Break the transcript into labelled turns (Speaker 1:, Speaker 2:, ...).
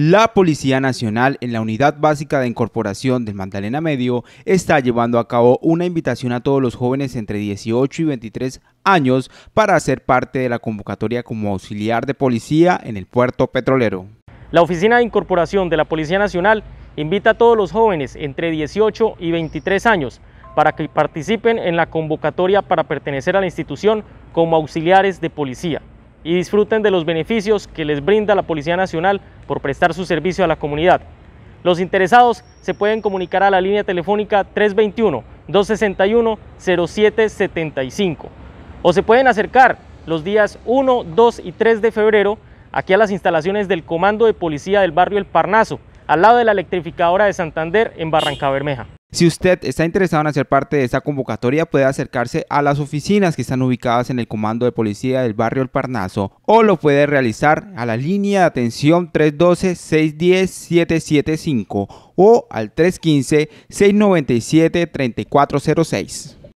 Speaker 1: La Policía Nacional en la Unidad Básica de Incorporación del Magdalena Medio está llevando a cabo una invitación a todos los jóvenes entre 18 y 23 años para hacer parte de la convocatoria como auxiliar de policía en el puerto petrolero. La
Speaker 2: Oficina de Incorporación de la Policía Nacional invita a todos los jóvenes entre 18 y 23 años para que participen en la convocatoria para pertenecer a la institución como auxiliares de policía y disfruten de los beneficios que les brinda la Policía Nacional por prestar su servicio a la comunidad. Los interesados se pueden comunicar a la línea telefónica 321-261-0775 o se pueden acercar los días 1, 2 y 3 de febrero aquí a las instalaciones del Comando de Policía del Barrio El Parnaso al lado de la electrificadora de Santander en Barranca Bermeja.
Speaker 1: Si usted está interesado en hacer parte de esta convocatoria, puede acercarse a las oficinas que están ubicadas en el Comando de Policía del Barrio El Parnaso o lo puede realizar a la línea de atención 312-610-775 o al 315-697-3406.